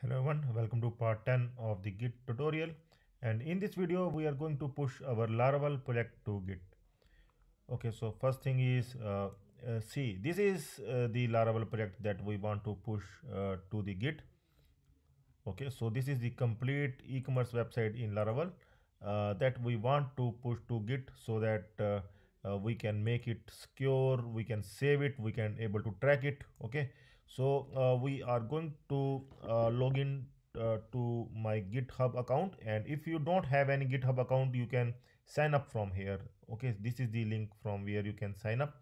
Hello everyone, welcome to part 10 of the Git tutorial and in this video we are going to push our Laravel project to Git. Okay, so first thing is uh, uh, see this is uh, the Laravel project that we want to push uh, to the Git. Okay, so this is the complete e-commerce website in Laravel uh, that we want to push to Git so that uh, uh, we can make it secure we can save it we can able to track it okay so uh, we are going to uh, log in uh, to my github account and if you don't have any github account you can sign up from here okay this is the link from where you can sign up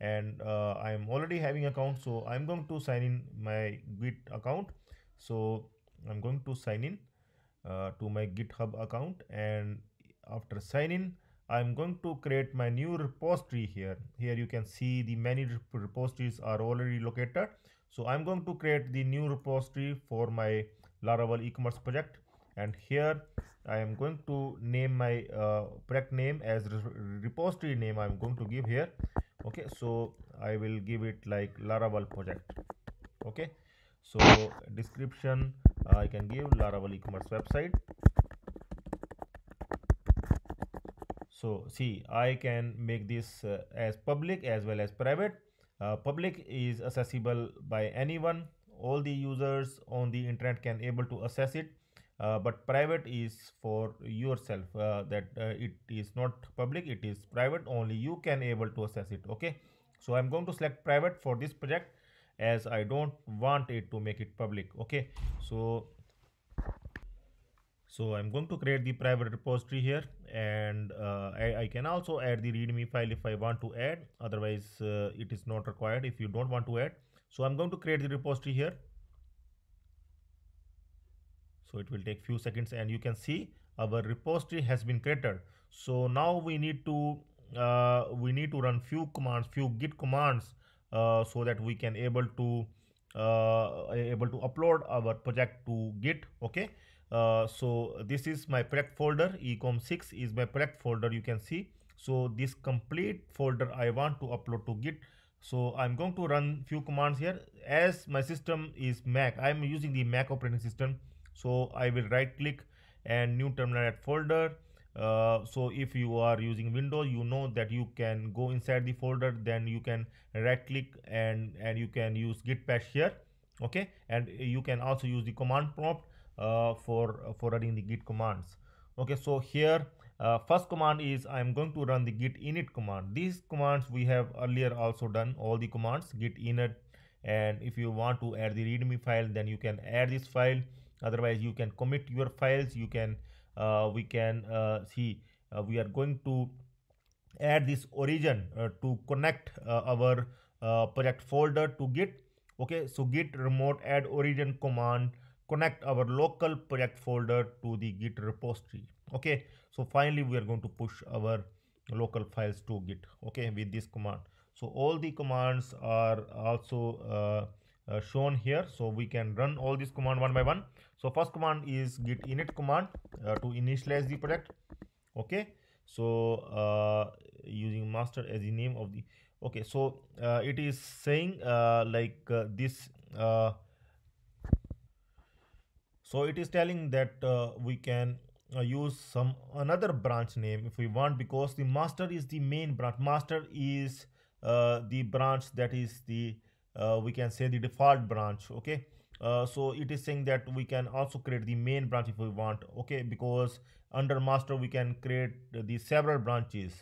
and uh, i am already having account so i'm going to sign in my git account so i'm going to sign in uh, to my github account and after sign in I'm going to create my new repository here. Here you can see the many repositories are already located. So I'm going to create the new repository for my Laravel e-commerce project. And here I am going to name my uh, project name as repository name I'm going to give here. Okay, so I will give it like Laravel project. Okay, so description uh, I can give Laravel e-commerce website so see i can make this uh, as public as well as private uh, public is accessible by anyone all the users on the internet can able to access it uh, but private is for yourself uh, that uh, it is not public it is private only you can able to access it okay so i'm going to select private for this project as i don't want it to make it public okay so so I'm going to create the private repository here and uh, I, I, can also add the readme file if I want to add. Otherwise, uh, it is not required if you don't want to add. So I'm going to create the repository here. So it will take few seconds and you can see our repository has been created. So now we need to uh, we need to run few commands, few git commands uh, so that we can able to uh, able to upload our project to git. Okay. Uh, so this is my pract folder ecom6 is my pract folder you can see so this complete folder i want to upload to git so i'm going to run few commands here as my system is mac i'm using the mac operating system so i will right click and new terminal at folder uh, so if you are using windows you know that you can go inside the folder then you can right click and and you can use git patch here okay and you can also use the command prompt uh, for uh, for running the git commands okay so here uh, first command is I am going to run the git init command. These commands we have earlier also done all the commands git init and if you want to add the readme file then you can add this file otherwise you can commit your files you can uh, we can uh, see uh, we are going to add this origin to connect our project folder to git okay so git remote add origin command connect our local project folder to the git repository okay so finally we are going to push our local files to git okay with this command so all the commands are also uh, uh, shown here so we can run all these command one by one so first command is git init command uh, to initialize the project okay so uh, using master as the name of the okay so uh, it is saying uh, like this so it is telling that uh, we can uh, use some another branch name if we want because the master is the main branch master is uh, the branch that is the uh, we can say the default branch okay uh, so it is saying that we can also create the main branch if we want okay because under master we can create the several branches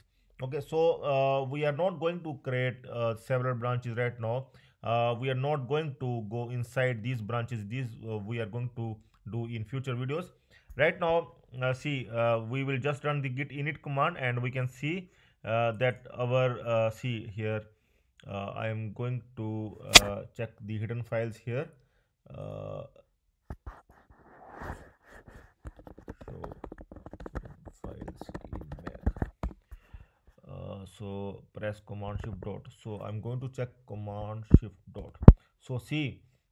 okay so uh, we are not going to create several branches right now we are not going to go inside these branches these we are going to do in future videos right now uh, see uh, we will just run the git init command and we can see uh, that our uh, see here uh, i am going to uh, check the hidden files here so files in so press command shift dot so i'm going to check command shift dot so see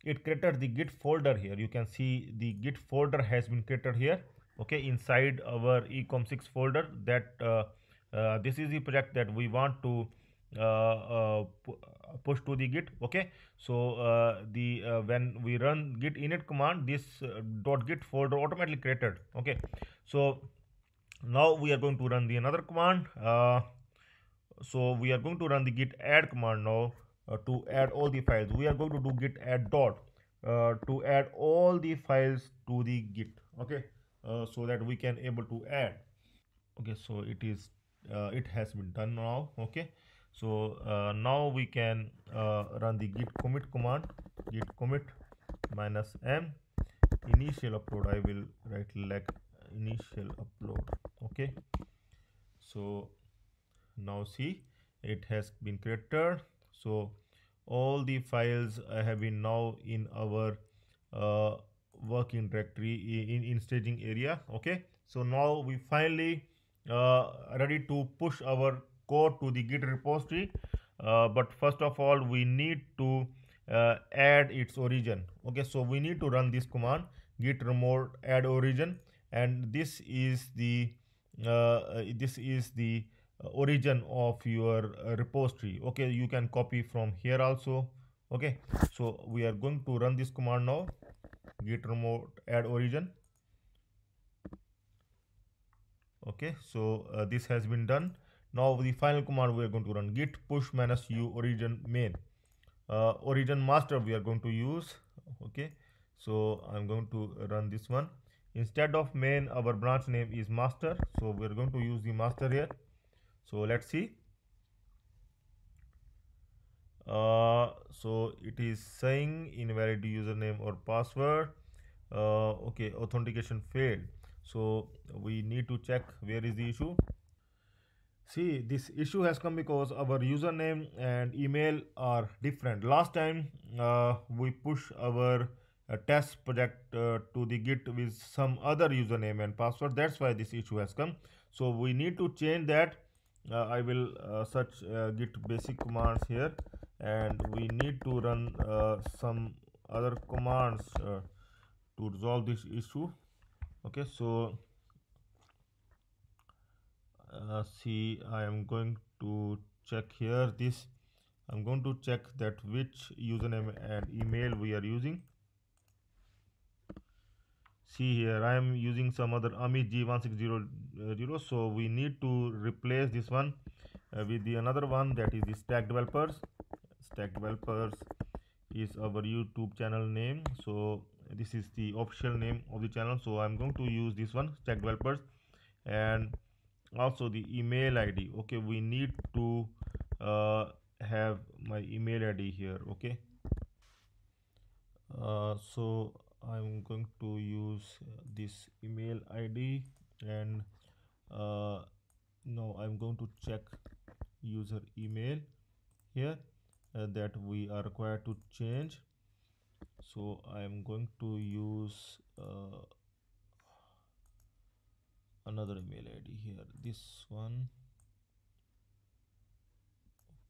it created the git folder here you can see the git folder has been created here okay inside our ecom6 folder that uh, uh, this is the project that we want to uh, uh push to the git okay so uh, the uh, when we run git init command this dot git folder automatically created okay so now we are going to run the another command so we are going to run the git add command now uh, to add all the files we are going to do git add dot uh, to add all the files to the git okay uh, so that we can able to add okay so it is uh, it has been done now okay so uh, now we can uh, run the git commit command git commit minus m initial upload i will write like initial upload okay so now see it has been created so all the files uh, have been now in our uh, working directory in, in staging area okay so now we finally uh, ready to push our code to the git repository uh, but first of all we need to uh, add its origin okay so we need to run this command git remote add origin and this is the uh, this is the origin of your uh, repository okay you can copy from here also okay so we are going to run this command now git remote add origin okay so uh, this has been done now the final command we are going to run git push minus u origin main uh, origin master we are going to use okay so i'm going to run this one instead of main our branch name is master so we're going to use the master here so let's see uh, so it is saying invalid username or password uh, okay authentication failed so we need to check where is the issue see this issue has come because our username and email are different last time uh, we push our uh, test project uh, to the git with some other username and password that's why this issue has come so we need to change that uh, I will uh, search uh, git basic commands here and we need to run uh, some other commands uh, to resolve this issue okay so uh, see I am going to check here this I'm going to check that which username and email we are using see here i am using some other ami g1600 uh, so we need to replace this one uh, with the another one that is the stack developers stack developers is our youtube channel name so this is the official name of the channel so i'm going to use this one stack developers and also the email id okay we need to uh, have my email id here okay uh, so I'm going to use uh, this email ID and uh, now I'm going to check user email here uh, that we are required to change so I'm going to use uh, another email ID here this one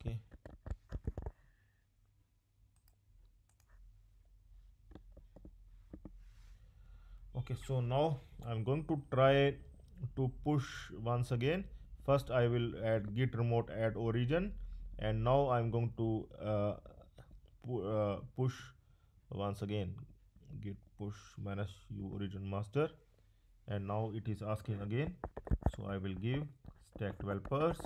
okay okay so now i'm going to try to push once again first i will add git remote add origin and now i'm going to uh, pu uh, push once again git push minus u origin master and now it is asking again so i will give stack developers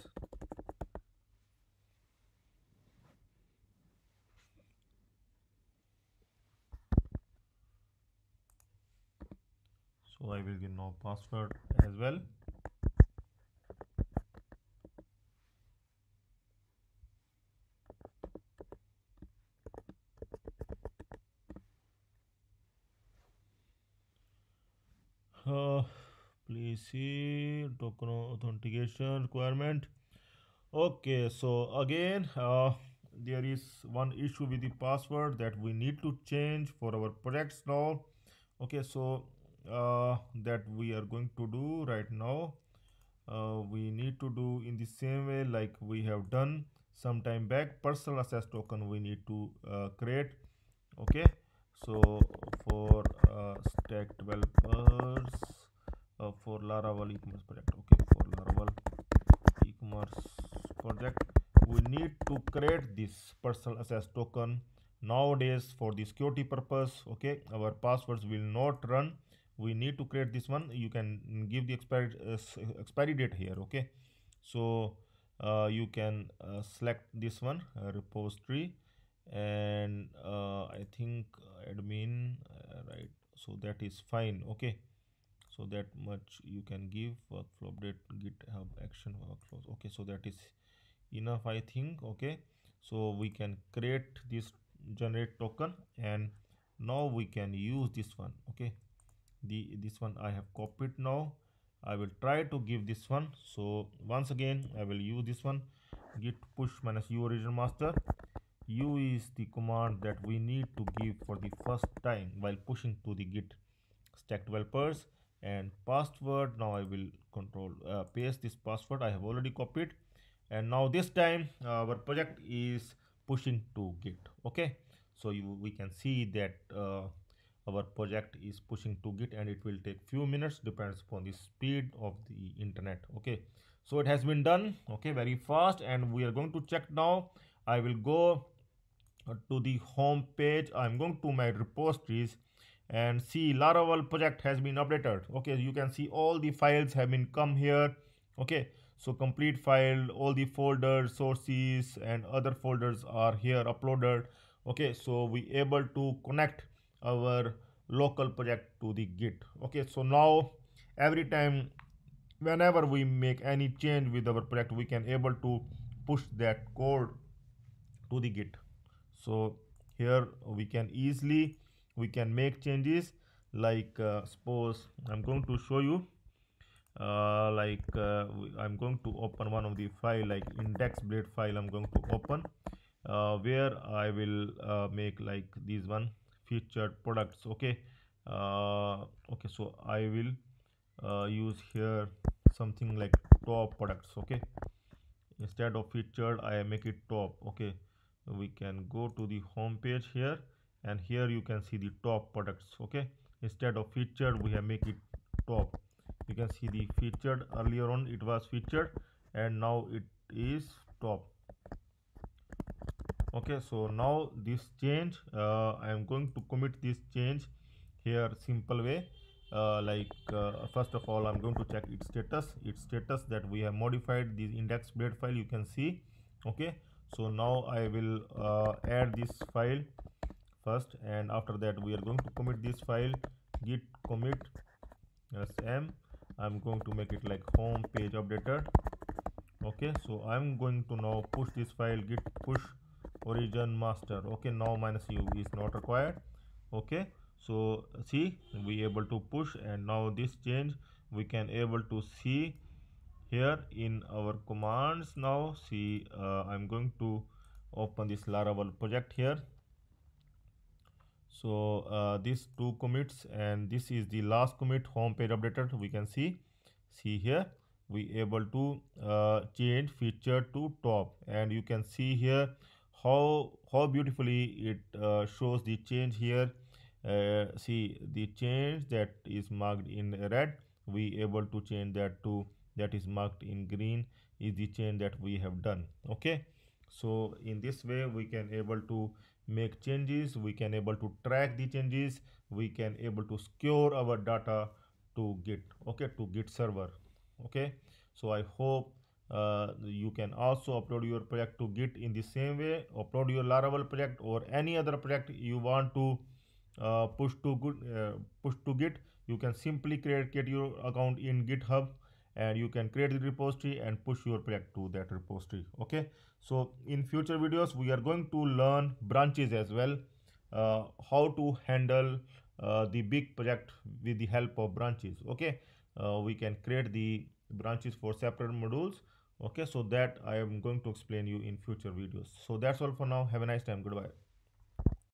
so I will give now password as well uh, please see token authentication requirement okay so again uh, there is one issue with the password that we need to change for our projects now okay so uh, that we are going to do right now uh, we need to do in the same way like we have done some time back personal access token we need to uh, create okay so for uh, stack developers uh, for laravel e-commerce project okay for laravel e-commerce project we need to create this personal access token nowadays for the security purpose okay our passwords will not run we need to create this one you can give the expiry uh, expiry date here okay so uh, you can uh, select this one uh, repository and uh, i think uh, admin right so that is fine okay so that much you can give workflow update github action workflows okay so that is enough i think okay so we can create this generate token and now we can use this one okay the this one i have copied now i will try to give this one so once again i will use this one git push minus u origin master u is the command that we need to give for the first time while pushing to the git stack developers and password now i will control uh, paste this password i have already copied and now this time our project is pushing to git okay so you we can see that uh, our project is pushing to git and it will take few minutes depends upon the speed of the internet okay so it has been done okay very fast and we are going to check now i will go uh, to the home page i'm going to my repositories and see laravel project has been updated okay you can see all the files have been come here okay so complete file all the folders sources and other folders are here uploaded okay so we able to connect our local project to the git okay so now every time whenever we make any change with our project we can able to push that code to the git so here we can easily we can make changes like uh, suppose i'm going to show you uh, like uh, i'm going to open one of the file like index blade file i'm going to open uh, where i will uh, make like this one featured products okay uh, okay so I will uh, use here something like top products okay instead of featured I make it top okay we can go to the home page here and here you can see the top products okay instead of featured we have make it top you can see the featured earlier on it was featured and now it is top okay so now this change uh, i am going to commit this change here simple way uh, like uh, first of all i'm going to check its status its status that we have modified the index blade file you can see okay so now i will uh, add this file first and after that we are going to commit this file git commit sm i'm going to make it like home page updated okay so i'm going to now push this file git push origin master okay now minus u is not required okay so see we able to push and now this change we can able to see here in our commands now see uh, i'm going to open this laravel project here so uh, these two commits and this is the last commit home page updated we can see see here we able to uh, change feature to top and you can see here how how beautifully it uh, shows the change here uh, see the change that is marked in red we able to change that to that is marked in green is the change that we have done okay so in this way we can able to make changes we can able to track the changes we can able to secure our data to git okay to git server okay so i hope uh, you can also upload your project to git in the same way upload your laravel project or any other project you want to uh, push to good uh, push to git you can simply create, create your account in github and you can create the repository and push your project to that repository okay so in future videos we are going to learn branches as well uh, how to handle uh, the big project with the help of branches okay uh, we can create the branches for separate modules okay so that i am going to explain you in future videos so that's all for now have a nice time goodbye